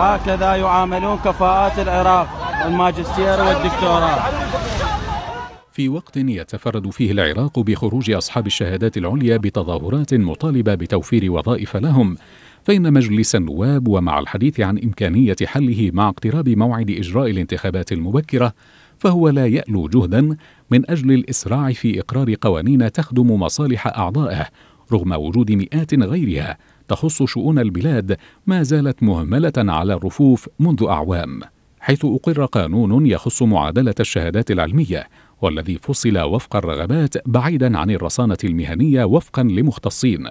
هكذا يعاملون كفاءات العراق الماجستير والدكتوراه في وقت يتفرد فيه العراق بخروج أصحاب الشهادات العليا بتظاهرات مطالبة بتوفير وظائف لهم فإن مجلس النواب ومع الحديث عن إمكانية حله مع اقتراب موعد إجراء الانتخابات المبكرة فهو لا يألو جهدا من أجل الإسراع في إقرار قوانين تخدم مصالح أعضائه رغم وجود مئات غيرها تخص شؤون البلاد ما زالت مهملة على الرفوف منذ أعوام حيث أقر قانون يخص معادلة الشهادات العلمية والذي فصل وفق الرغبات بعيدا عن الرصانة المهنية وفقا لمختصين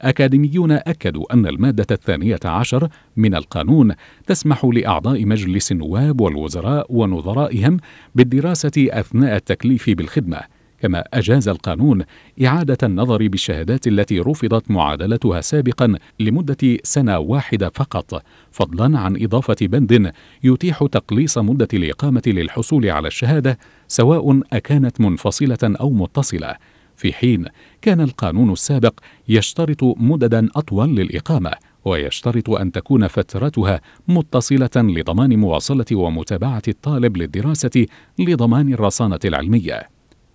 أكاديميون أكدوا أن المادة الثانية عشر من القانون تسمح لأعضاء مجلس النواب والوزراء ونظرائهم بالدراسة أثناء التكليف بالخدمة كما أجاز القانون إعادة النظر بالشهادات التي رفضت معادلتها سابقا لمدة سنة واحدة فقط فضلا عن إضافة بند يتيح تقليص مدة الإقامة للحصول على الشهادة سواء أكانت منفصلة أو متصلة في حين كان القانون السابق يشترط مددا أطول للإقامة ويشترط أن تكون فترتها متصلة لضمان مواصلة ومتابعة الطالب للدراسة لضمان الرصانة العلمية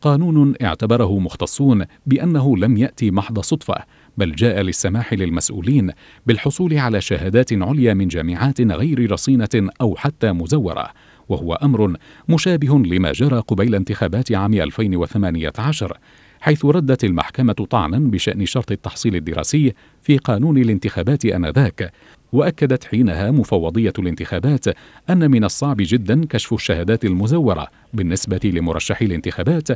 قانون اعتبره مختصون بأنه لم يأتي محض صدفة بل جاء للسماح للمسؤولين بالحصول على شهادات عليا من جامعات غير رصينة أو حتى مزورة وهو أمر مشابه لما جرى قبيل انتخابات عام 2018 حيث ردت المحكمة طعنا بشأن شرط التحصيل الدراسي في قانون الانتخابات آنذاك واكدت حينها مفوضيه الانتخابات ان من الصعب جدا كشف الشهادات المزوره بالنسبه لمرشحي الانتخابات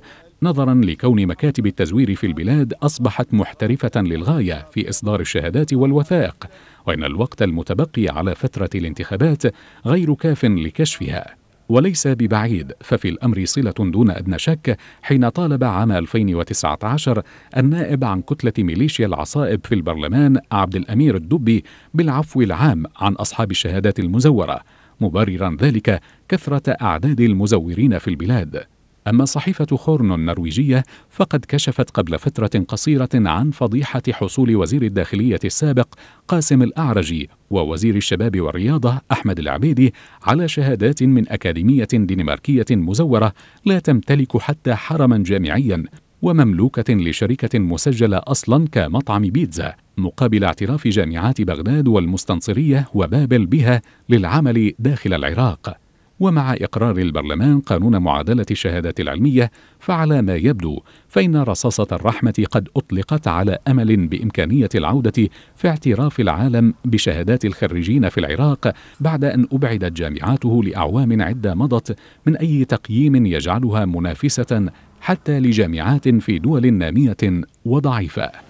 نظرا لكون مكاتب التزوير في البلاد اصبحت محترفه للغايه في اصدار الشهادات والوثائق وان الوقت المتبقي على فتره الانتخابات غير كاف لكشفها وليس ببعيد ففي الأمر صلة دون أدنى شك حين طالب عام 2019 النائب عن كتلة ميليشيا العصائب في البرلمان عبد الأمير الدبي بالعفو العام عن أصحاب الشهادات المزورة مبررا ذلك كثرة أعداد المزورين في البلاد أما صحيفة خورن النرويجية فقد كشفت قبل فترة قصيرة عن فضيحة حصول وزير الداخلية السابق قاسم الأعرجي ووزير الشباب والرياضة أحمد العبيدي على شهادات من أكاديمية دنماركية مزورة لا تمتلك حتى حرما جامعيا ومملوكة لشركة مسجلة أصلا كمطعم بيتزا مقابل اعتراف جامعات بغداد والمستنصرية وبابل بها للعمل داخل العراق ومع إقرار البرلمان قانون معادلة الشهادات العلمية فعلى ما يبدو فإن رصاصة الرحمة قد أطلقت على أمل بإمكانية العودة في اعتراف العالم بشهادات الخريجين في العراق بعد أن أبعدت جامعاته لأعوام عدة مضت من أي تقييم يجعلها منافسة حتى لجامعات في دول نامية وضعيفة